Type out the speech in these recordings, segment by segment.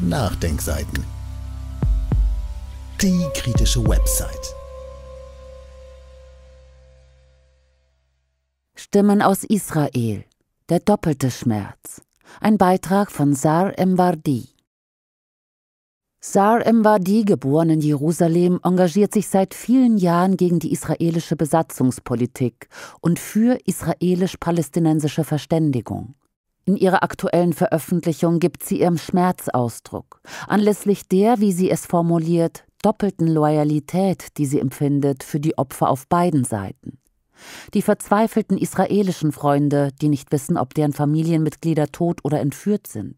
Nachdenkseiten. Die kritische Website. Stimmen aus Israel. Der doppelte Schmerz. Ein Beitrag von Sar Emwardi. Sar Emwardi, geboren in Jerusalem, engagiert sich seit vielen Jahren gegen die israelische Besatzungspolitik und für israelisch-palästinensische Verständigung. In ihrer aktuellen Veröffentlichung gibt sie ihrem Schmerz Ausdruck, anlässlich der, wie sie es formuliert, doppelten Loyalität, die sie empfindet für die Opfer auf beiden Seiten. Die verzweifelten israelischen Freunde, die nicht wissen, ob deren Familienmitglieder tot oder entführt sind.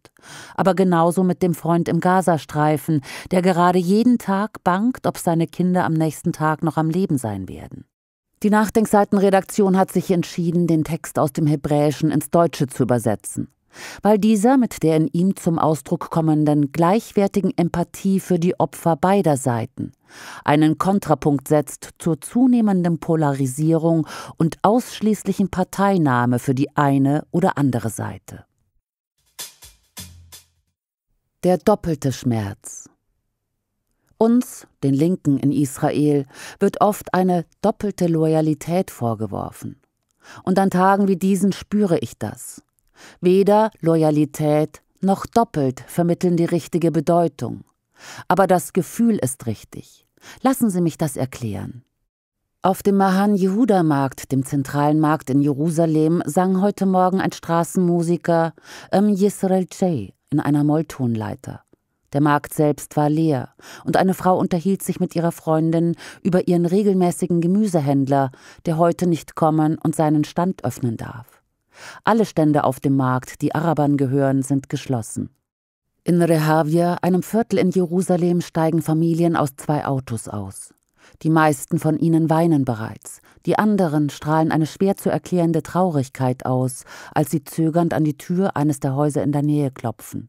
Aber genauso mit dem Freund im Gazastreifen, der gerade jeden Tag bangt, ob seine Kinder am nächsten Tag noch am Leben sein werden. Die Nachdenkseitenredaktion hat sich entschieden, den Text aus dem Hebräischen ins Deutsche zu übersetzen, weil dieser mit der in ihm zum Ausdruck kommenden gleichwertigen Empathie für die Opfer beider Seiten einen Kontrapunkt setzt zur zunehmenden Polarisierung und ausschließlichen Parteinahme für die eine oder andere Seite. Der doppelte Schmerz uns, den Linken in Israel, wird oft eine doppelte Loyalität vorgeworfen. Und an Tagen wie diesen spüre ich das. Weder Loyalität noch doppelt vermitteln die richtige Bedeutung. Aber das Gefühl ist richtig. Lassen Sie mich das erklären. Auf dem Mahan Yehuda Markt, dem zentralen Markt in Jerusalem, sang heute Morgen ein Straßenmusiker M. Yisrael Chey in einer Molltonleiter. Der Markt selbst war leer, und eine Frau unterhielt sich mit ihrer Freundin über ihren regelmäßigen Gemüsehändler, der heute nicht kommen und seinen Stand öffnen darf. Alle Stände auf dem Markt, die Arabern gehören, sind geschlossen. In Rehavia, einem Viertel in Jerusalem, steigen Familien aus zwei Autos aus. Die meisten von ihnen weinen bereits, die anderen strahlen eine schwer zu erklärende Traurigkeit aus, als sie zögernd an die Tür eines der Häuser in der Nähe klopfen.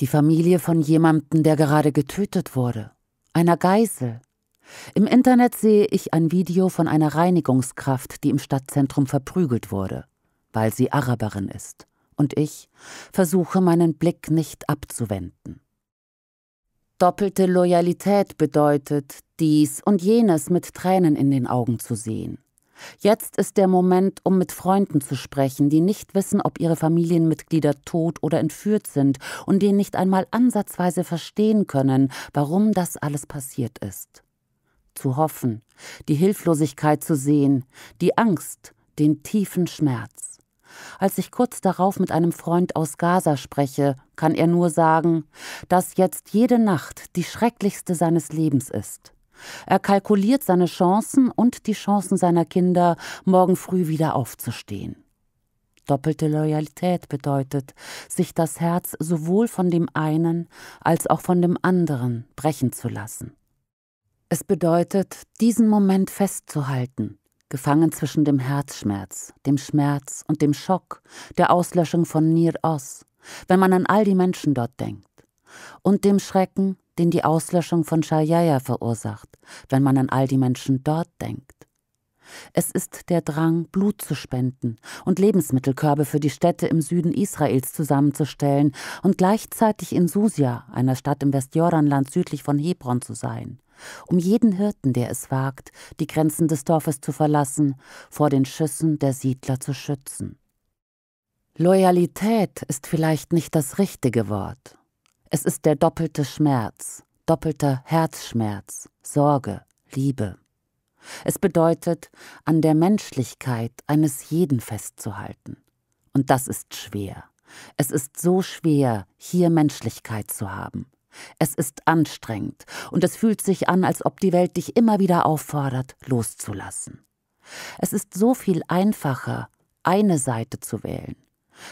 Die Familie von jemandem, der gerade getötet wurde. Einer Geisel. Im Internet sehe ich ein Video von einer Reinigungskraft, die im Stadtzentrum verprügelt wurde, weil sie Araberin ist. Und ich versuche meinen Blick nicht abzuwenden. Doppelte Loyalität bedeutet, dies und jenes mit Tränen in den Augen zu sehen. Jetzt ist der Moment, um mit Freunden zu sprechen, die nicht wissen, ob ihre Familienmitglieder tot oder entführt sind und die nicht einmal ansatzweise verstehen können, warum das alles passiert ist. Zu hoffen, die Hilflosigkeit zu sehen, die Angst, den tiefen Schmerz. Als ich kurz darauf mit einem Freund aus Gaza spreche, kann er nur sagen, dass jetzt jede Nacht die schrecklichste seines Lebens ist. Er kalkuliert seine Chancen und die Chancen seiner Kinder, morgen früh wieder aufzustehen. Doppelte Loyalität bedeutet, sich das Herz sowohl von dem einen als auch von dem anderen brechen zu lassen. Es bedeutet, diesen Moment festzuhalten, gefangen zwischen dem Herzschmerz, dem Schmerz und dem Schock der Auslöschung von Nir Oz, wenn man an all die Menschen dort denkt, und dem Schrecken, den die Auslöschung von Shayaya verursacht, wenn man an all die Menschen dort denkt. Es ist der Drang, Blut zu spenden und Lebensmittelkörbe für die Städte im Süden Israels zusammenzustellen und gleichzeitig in Susia, einer Stadt im Westjordanland südlich von Hebron, zu sein, um jeden Hirten, der es wagt, die Grenzen des Dorfes zu verlassen, vor den Schüssen der Siedler zu schützen. Loyalität ist vielleicht nicht das richtige Wort, es ist der doppelte Schmerz, doppelter Herzschmerz, Sorge, Liebe. Es bedeutet, an der Menschlichkeit eines jeden festzuhalten. Und das ist schwer. Es ist so schwer, hier Menschlichkeit zu haben. Es ist anstrengend und es fühlt sich an, als ob die Welt dich immer wieder auffordert, loszulassen. Es ist so viel einfacher, eine Seite zu wählen,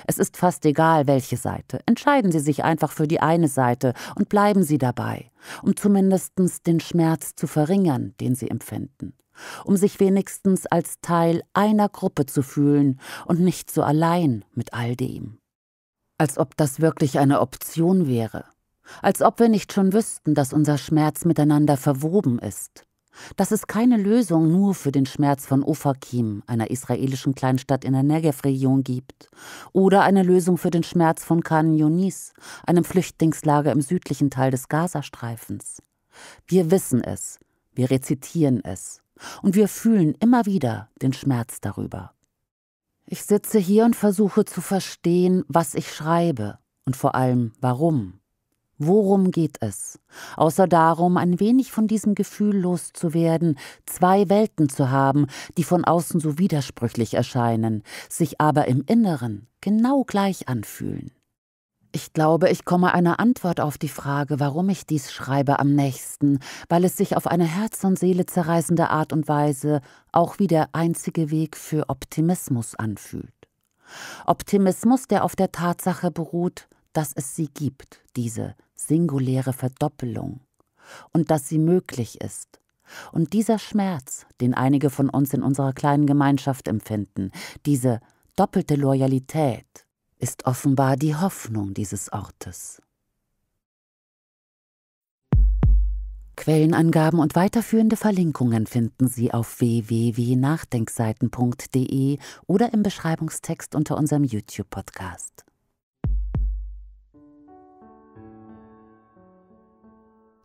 es ist fast egal, welche Seite. Entscheiden Sie sich einfach für die eine Seite und bleiben Sie dabei, um zumindest den Schmerz zu verringern, den Sie empfinden, um sich wenigstens als Teil einer Gruppe zu fühlen und nicht so allein mit all dem. Als ob das wirklich eine Option wäre. Als ob wir nicht schon wüssten, dass unser Schmerz miteinander verwoben ist. Das ist keine Lösung nur für den Schmerz von Ofakim, einer israelischen Kleinstadt in der Negev-Region, gibt. Oder eine Lösung für den Schmerz von Khan Yunis, einem Flüchtlingslager im südlichen Teil des Gazastreifens. Wir wissen es, wir rezitieren es. Und wir fühlen immer wieder den Schmerz darüber. Ich sitze hier und versuche zu verstehen, was ich schreibe und vor allem warum. Worum geht es? Außer darum, ein wenig von diesem Gefühl loszuwerden, zwei Welten zu haben, die von außen so widersprüchlich erscheinen, sich aber im Inneren genau gleich anfühlen. Ich glaube, ich komme einer Antwort auf die Frage, warum ich dies schreibe, am nächsten, weil es sich auf eine Herz und Seele zerreißende Art und Weise auch wie der einzige Weg für Optimismus anfühlt. Optimismus, der auf der Tatsache beruht, dass es sie gibt, diese singuläre Verdoppelung und dass sie möglich ist. Und dieser Schmerz, den einige von uns in unserer kleinen Gemeinschaft empfinden, diese doppelte Loyalität, ist offenbar die Hoffnung dieses Ortes. Quellenangaben und weiterführende Verlinkungen finden Sie auf www.nachdenkseiten.de oder im Beschreibungstext unter unserem YouTube-Podcast.